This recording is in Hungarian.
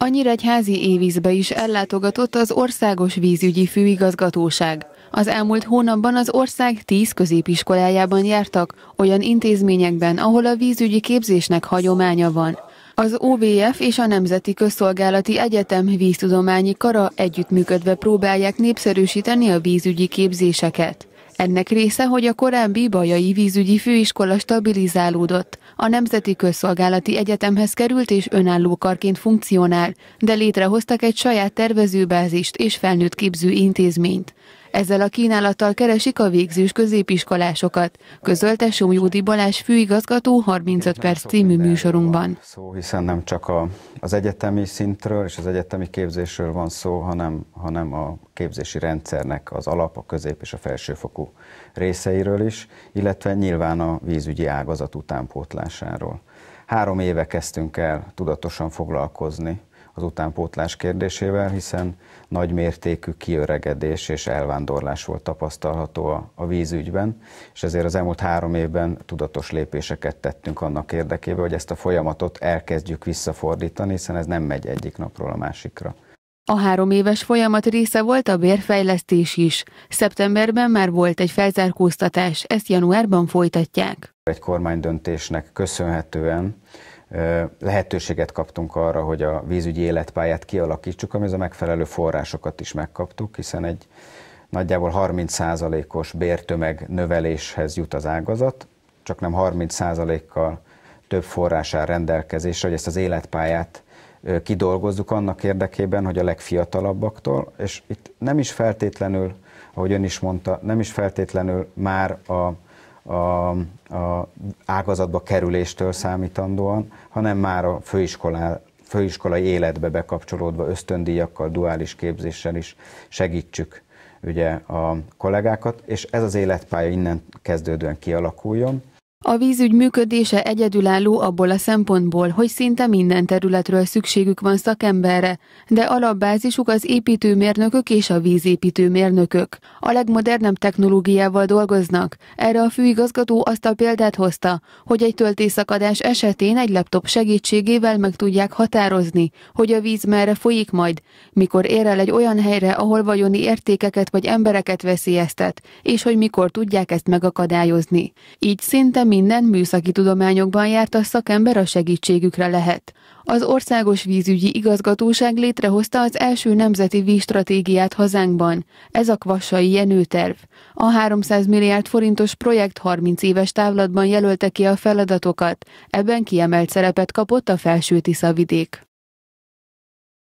A nyíregyházi évízbe is ellátogatott az Országos Vízügyi Főigazgatóság. Az elmúlt hónapban az ország tíz középiskolájában jártak, olyan intézményekben, ahol a vízügyi képzésnek hagyománya van. Az OVF és a Nemzeti Közszolgálati Egyetem víztudományi kara együttműködve próbálják népszerűsíteni a vízügyi képzéseket. Ennek része, hogy a korábbi Bajai Vízügyi Főiskola stabilizálódott. A Nemzeti Közszolgálati Egyetemhez került és önálló karként funkcionál, de létrehoztak egy saját tervezőbázist és felnőtt képző intézményt. Ezzel a kínálattal keresik a végzős középiskolásokat, közölte Somjódi Balázs főigazgató 35 perc című műsorunkban. Szó, hiszen nem csak a, az egyetemi szintről és az egyetemi képzésről van szó, hanem, hanem a képzési rendszernek az alap, a közép és a felsőfokú részeiről is, illetve nyilván a vízügyi ágazat utánpótlásáról. Három éve kezdtünk el tudatosan foglalkozni az utánpótlás kérdésével, hiszen nagy mértékű kiöregedés és elvándorlás volt tapasztalható a, vízügyben, és ezért az elmúlt három évben tudatos lépéseket tettünk annak érdekében, hogy ezt a folyamatot elkezdjük visszafordítani, hiszen ez nem megy egyik napról a másikra. A három éves folyamat része volt a bérfejlesztés is. Szeptemberben már volt egy felzárkóztatás, ezt januárban folytatják. Egy kormánydöntésnek köszönhetően lehetőséget kaptunk arra, hogy a vízügyi életpályát kialakítsuk, amihez a megfelelő forrásokat is megkaptuk, hiszen egy nagyjából 30%-os bértömeg növeléshez jut az ágazat, csak nem 30%-kal több forrás áll rendelkezésre, hogy ezt az életpályát kidolgozzuk annak érdekében, hogy a legfiatalabbaktól, és itt nem is feltétlenül, ahogy ön is mondta, nem is feltétlenül már a a, a ágazatba kerüléstől számítandóan, hanem már a főiskolá, főiskolai életbe bekapcsolódva ösztöndíjakkal, duális képzéssel is segítsük ugye a kollégákat, és ez az életpálya innen kezdődően kialakuljon. A vízügy működése egyedülálló abból a szempontból, hogy szinte minden területről szükségük van szakemberre, de alapbázisuk az építőmérnökök és a vízépítőmérnökök. A legmodernebb technológiával dolgoznak. Erre a főigazgató azt a példát hozta, hogy egy töltészakadás esetén egy laptop segítségével meg tudják határozni, hogy a víz merre folyik majd, mikor ér el egy olyan helyre, ahol vagyoni értékeket vagy embereket veszélyeztet, és hogy mikor tudják ezt megakadályozni. Így szinte minden műszaki tudományokban jártas szakember a segítségükre lehet. Az Országos Vízügyi Igazgatóság létrehozta az első nemzeti vízstratégiát hazánkban. Ez a Kvassai jenőterv. A 300 milliárd forintos projekt 30 éves távlatban jelölte ki a feladatokat. Ebben kiemelt szerepet kapott a Felső Tisza vidék.